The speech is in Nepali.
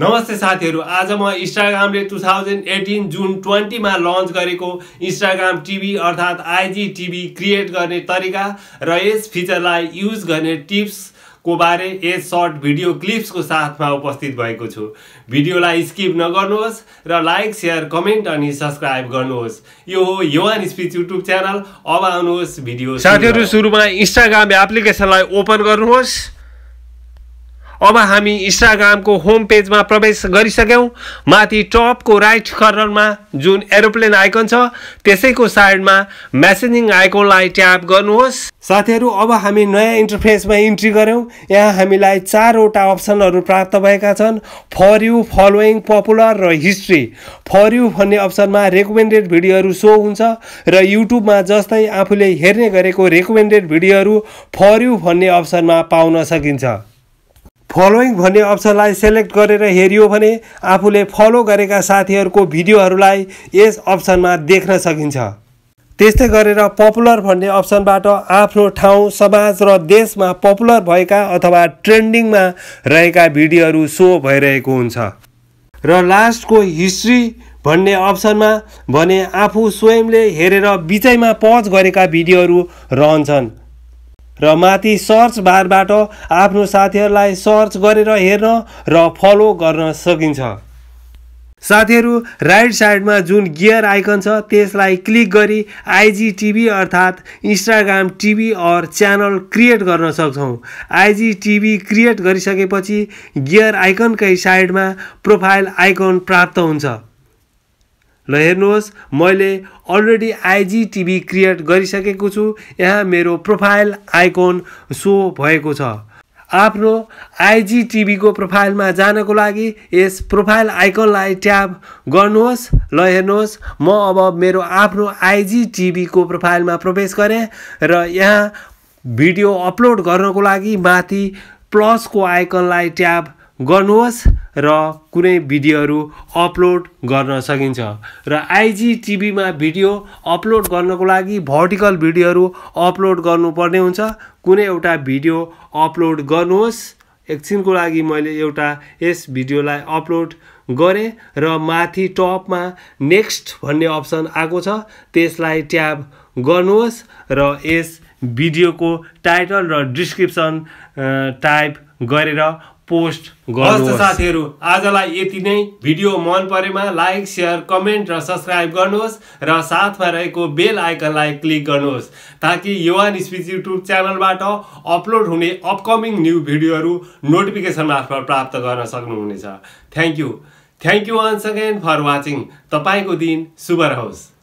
नमस्ते साथीहरू आज म इन्स्टाग्रामले टु थाउजन्ड एटिन जुन ट्वेन्टीमा लन्च गरेको इन्स्टाग्राम टिभी अर्थात् आइजी टिभी क्रिएट गर्ने तरिका र यस फिचरलाई युज गर्ने टिप्स को बारे यस सर्ट भिडियो क्लिप्सको साथमा उपस्थित भएको छु भिडियोलाई स्किप नगर्नुहोस् र लाइक सेयर कमेन्ट अनि सब्सक्राइब गर्नुहोस् यो हो युवान स्पिच युट्युब च्यानल अब आउनुहोस् भिडियो साथीहरू सुरुमा इन्स्टाग्राम एप्लिकेसनलाई ओपन गर्नुहोस् अब हामी इन्स्टाग्रामको होम पेजमा प्रवेश गरिसक्यौँ माथि टपको राइट कर्नरमा जुन एरोप्लेन आइकन छ त्यसैको साइडमा मेसेजिङ आइकनलाई ट्याप गर्नुहोस् साथीहरू अब हामी नयाँ इन्टरफेसमा इन्ट्री गऱ्यौँ यहाँ हामीलाई चारवटा अप्सनहरू प्राप्त भएका छन् फर यु फलोइङ पपुलर र हिस्ट्री फर यु भन्ने अप्सनमा रेकमेन्डेड भिडियोहरू सो हुन्छ र युट्युबमा जस्तै आफूले हेर्ने गरेको रेकमेन्डेड भिडियोहरू फर यु भन्ने अप्सनमा पाउन सकिन्छ फलोइङ भन्ने अप्सनलाई सेलेक्ट गरेर हेरियो भने आफूले फलो गरेका साथीहरूको भिडियोहरूलाई यस अप्सनमा देख्न सकिन्छ त्यस्तै गरेर पपुलर भन्ने अप्सनबाट आफ्नो ठाउँ समाज र देशमा पपुलर भएका अथवा ट्रेन्डिङमा रहेका भिडियोहरू सो भइरहेको हुन्छ र लास्टको हिस्ट्री भन्ने अप्सनमा भने आफू स्वयंले हेरेर बिचैमा पज गरेका भिडियोहरू रहन्छन् र माथि सर्च बारबाट आफ्नो साथीहरूलाई सर्च गरेर हेर्न र फलो गर्न सकिन्छ साथीहरू राइट साइडमा जुन गियर आइकन छ त्यसलाई क्लिक गरी आइजी टिभी अर्थात् इन्स्टाग्राम टिभी अर च्यानल क्रिएट गर्न सक्छौँ आइजी टिभी क्रिएट गरिसकेपछि गियर आइकनकै साइडमा प्रोफाइल आइकन प्राप्त हुन्छ ल हेर्नुहोस् मैले अलरेडी आइजी टिभी क्रिएट गरिसकेको छु यहाँ मेरो प्रोफाइल आइकन सो भएको छ आफ्नो आइजी टिभीको प्रोफाइलमा जानको लागि यस प्रोफाइल आइकनलाई ट्याप गर्नुहोस् ल हेर्नुहोस् म अब मेरो आफ्नो आइजी टिभीको प्रोफाइलमा प्रवेश गरेँ र यहाँ भिडियो अपलोड गर्नको लागि माथि प्लसको आइकनलाई ट्याप गर्नुहोस् र कुनै भिडियोहरू अपलोड गर्न सकिन्छ र आइजिटिभीमा भिडियो अपलोड गर्नको लागि भर्टिकल भिडियोहरू अपलोड गर्नुपर्ने हुन्छ कुनै एउटा भिडियो अपलोड गर्नुहोस् एकछिनको लागि मैले एउटा यस भिडियोलाई अपलोड गरेँ र माथि टपमा नेक्स्ट भन्ने अप्सन आएको छ त्यसलाई ट्याब गर्नुहोस् र यस भिडियोको टाइटल र डिस्क्रिप्सन टाइप गरेर पोस्ट गर्नुहोस् साथीहरू आजलाई यति नै भिडियो मन परेमा लाइक सेयर कमेन्ट र सब्सक्राइब गर्नुहोस् र साथमा रहेको बेल आइकनलाई क्लिक गर्नुहोस् ताकि युवा स्पिच युट्युब च्यानलबाट अपलोड हुने अपकमिङ न्यु भिडियोहरू नोटिफिकेसन मार्फत प्राप्त गर्न सक्नुहुनेछ thank you thank you once again for watching तपाईँको दिन शुभ रहोस्